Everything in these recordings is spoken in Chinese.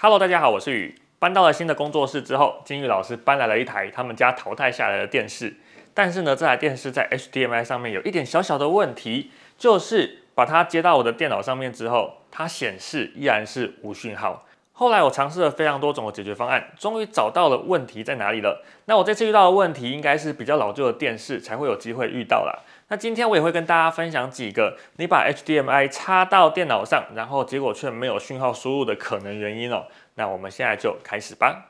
Hello，大家好，我是宇。搬到了新的工作室之后，金玉老师搬来了一台他们家淘汰下来的电视。但是呢，这台电视在 HDMI 上面有一点小小的问题，就是把它接到我的电脑上面之后，它显示依然是无讯号。后来我尝试了非常多种的解决方案，终于找到了问题在哪里了。那我这次遇到的问题，应该是比较老旧的电视才会有机会遇到啦。那今天我也会跟大家分享几个你把 HDMI 插到电脑上，然后结果却没有讯号输入的可能原因哦。那我们现在就开始吧。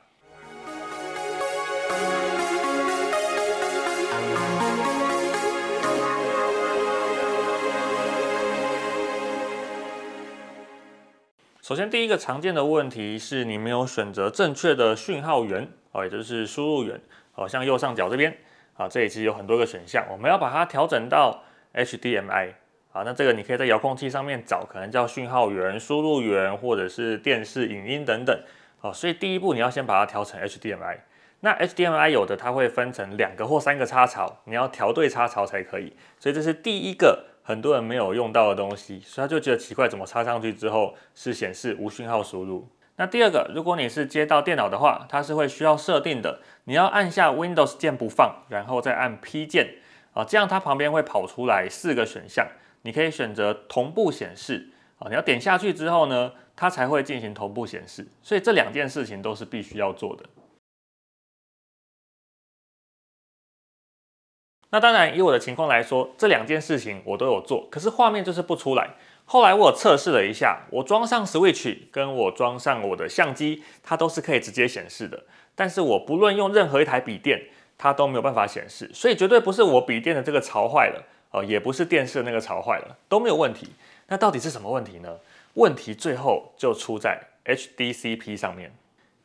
首先，第一个常见的问题是，你没有选择正确的讯号源哦，也就是输入源，好像右上角这边。啊，这里其实有很多个选项，我们要把它调整到 HDMI。啊，那这个你可以在遥控器上面找，可能叫讯号源、输入源，或者是电视影音等等。哦，所以第一步你要先把它调成 HDMI。那 HDMI 有的它会分成两个或三个插槽，你要调对插槽才可以。所以这是第一个很多人没有用到的东西，所以他就觉得奇怪，怎么插上去之后是显示无讯号输入。那第二个，如果你是接到电脑的话，它是会需要设定的。你要按下 Windows 键不放，然后再按 P 键，啊，这样它旁边会跑出来四个选项，你可以选择同步显示，啊，你要点下去之后呢，它才会进行同步显示。所以这两件事情都是必须要做的。那当然，以我的情况来说，这两件事情我都有做，可是画面就是不出来。后来我测试了一下，我装上 Switch 跟我装上我的相机，它都是可以直接显示的。但是我不论用任何一台笔电，它都没有办法显示，所以绝对不是我笔电的这个槽坏了，呃，也不是电视的那个槽坏了，都没有问题。那到底是什么问题呢？问题最后就出在 HDCP 上面。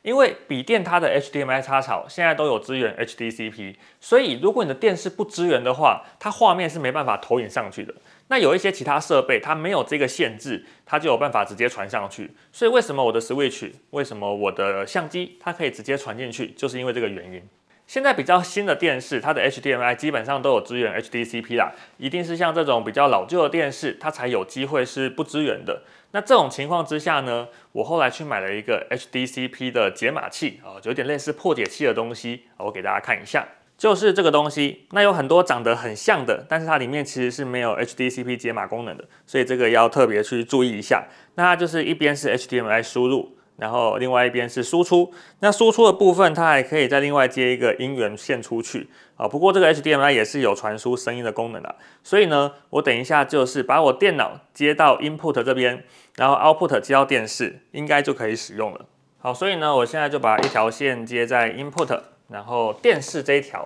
因为笔电它的 HDMI 插槽现在都有支援 HDCP，所以如果你的电视不支援的话，它画面是没办法投影上去的。那有一些其他设备它没有这个限制，它就有办法直接传上去。所以为什么我的 Switch，为什么我的相机它可以直接传进去，就是因为这个原因。现在比较新的电视，它的 HDMI 基本上都有支援 HDCP 啦，一定是像这种比较老旧的电视，它才有机会是不支援的。那这种情况之下呢，我后来去买了一个 HDCP 的解码器啊，有点类似破解器的东西我给大家看一下，就是这个东西。那有很多长得很像的，但是它里面其实是没有 HDCP 解码功能的，所以这个要特别去注意一下。那它就是一边是 HDMI 输入。然后另外一边是输出，那输出的部分它还可以再另外接一个音源线出去啊。不过这个 HDMI 也是有传输声音的功能的，所以呢，我等一下就是把我电脑接到 input 这边，然后 output 接到电视，应该就可以使用了。好，所以呢，我现在就把一条线接在 input，然后电视这一条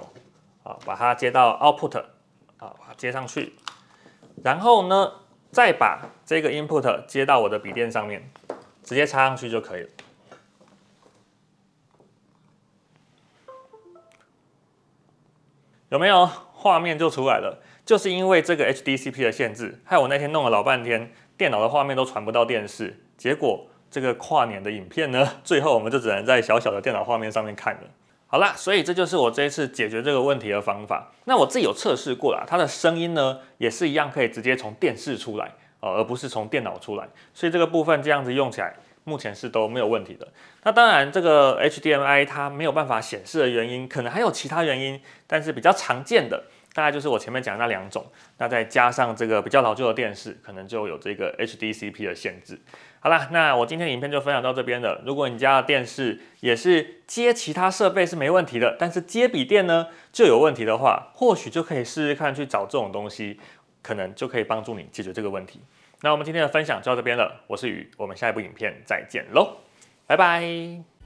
啊，把它接到 output 啊，把它接上去，然后呢，再把这个 input 接到我的笔电上面。直接插上去就可以了。有没有画面就出来了？就是因为这个 HDCP 的限制，害我那天弄了老半天，电脑的画面都传不到电视。结果这个跨年的影片呢，最后我们就只能在小小的电脑画面上面看了。好啦，所以这就是我这一次解决这个问题的方法。那我自己有测试过啦，它的声音呢，也是一样可以直接从电视出来。呃，而不是从电脑出来，所以这个部分这样子用起来，目前是都没有问题的。那当然，这个 HDMI 它没有办法显示的原因，可能还有其他原因，但是比较常见的，大概就是我前面讲那两种。那再加上这个比较老旧的电视，可能就有这个 HDCP 的限制。好了，那我今天的影片就分享到这边了。如果你家的电视也是接其他设备是没问题的，但是接笔电呢就有问题的话，或许就可以试试看去找这种东西。可能就可以帮助你解决这个问题。那我们今天的分享就到这边了。我是雨。我们下一部影片再见喽，拜拜。